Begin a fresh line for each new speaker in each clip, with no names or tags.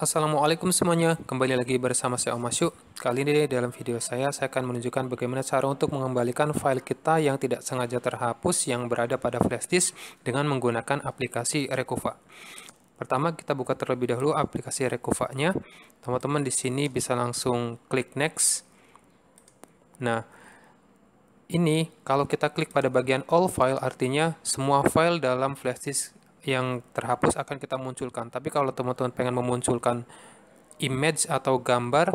Assalamualaikum semuanya, kembali lagi bersama saya Om Masyuk. Kali ini dalam video saya, saya akan menunjukkan bagaimana cara untuk mengembalikan file kita yang tidak sengaja terhapus yang berada pada flashdisk dengan menggunakan aplikasi Recova. Pertama, kita buka terlebih dahulu aplikasi Recova-nya. Teman-teman di sini bisa langsung klik next. Nah, ini kalau kita klik pada bagian all file artinya semua file dalam flashdisk yang terhapus akan kita munculkan. Tapi kalau teman-teman pengen memunculkan image atau gambar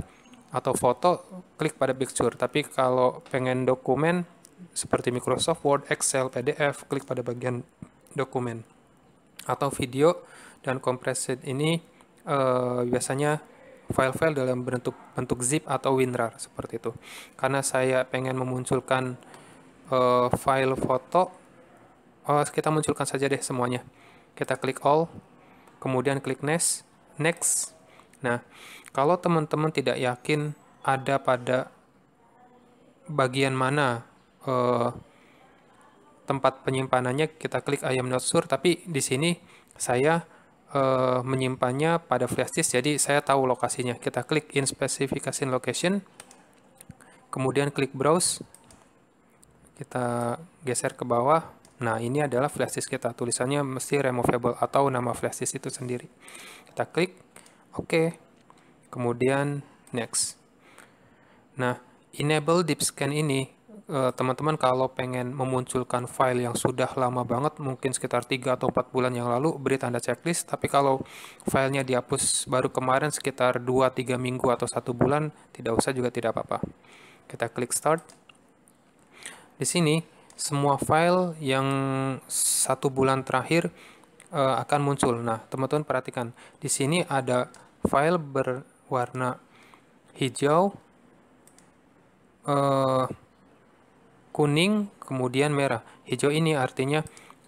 atau foto, klik pada picture. Tapi kalau pengen dokumen seperti Microsoft Word, Excel, PDF, klik pada bagian dokumen. Atau video dan compressed ini eh, biasanya file-file dalam bentuk bentuk zip atau WinRAR seperti itu. Karena saya pengen memunculkan uh, file foto, uh, kita munculkan saja deh semuanya kita klik all, kemudian klik next, next. Nah, kalau teman-teman tidak yakin ada pada bagian mana eh, tempat penyimpanannya, kita klik I am not sure, tapi di sini saya eh, menyimpannya pada flash disk, jadi saya tahu lokasinya. Kita klik in specification location, kemudian klik browse, kita geser ke bawah, Nah, ini adalah flash disk kita. Tulisannya mesti removable atau nama flash disk itu sendiri. Kita klik oke. Okay. Kemudian next. Nah, enable deep scan ini eh, teman-teman kalau pengen memunculkan file yang sudah lama banget mungkin sekitar 3 atau 4 bulan yang lalu beri tanda checklist tapi kalau filenya dihapus baru kemarin sekitar 2-3 minggu atau satu bulan tidak usah juga tidak apa-apa kita klik start di sini semua file yang satu bulan terakhir uh, akan muncul. Nah, teman-teman perhatikan, di sini ada file berwarna hijau, uh, kuning, kemudian merah. Hijau ini artinya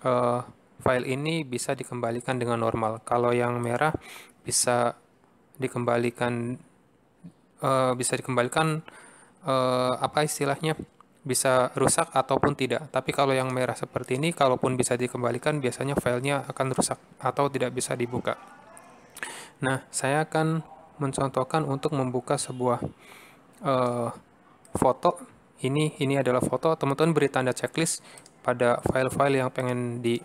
uh, file ini bisa dikembalikan dengan normal. Kalau yang merah bisa dikembalikan, uh, bisa dikembalikan uh, apa istilahnya? bisa rusak ataupun tidak. Tapi kalau yang merah seperti ini, kalaupun bisa dikembalikan, biasanya filenya akan rusak atau tidak bisa dibuka. Nah, saya akan mencontohkan untuk membuka sebuah uh, foto. Ini ini adalah foto. Teman-teman beri tanda checklist pada file-file yang pengen di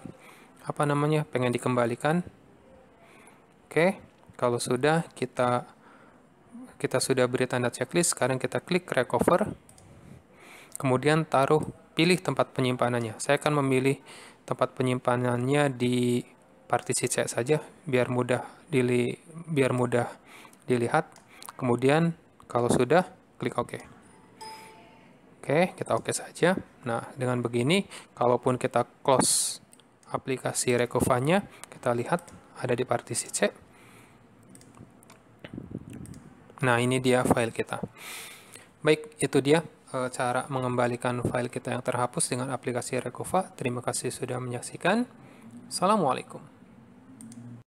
apa namanya pengen dikembalikan. Oke, kalau sudah kita kita sudah beri tanda checklist. Sekarang kita klik recover. Kemudian taruh pilih tempat penyimpanannya. Saya akan memilih tempat penyimpanannya di partisi C saja biar mudah dili biar mudah dilihat. Kemudian kalau sudah klik OK. Oke, kita oke okay saja. Nah, dengan begini, kalaupun kita close aplikasi recovernya, kita lihat ada di partisi C. Nah, ini dia file kita. Baik, itu dia Eh, cara mengembalikan file kita yang terhapus dengan aplikasi Recova. Terima kasih sudah menyaksikan. Assalamualaikum.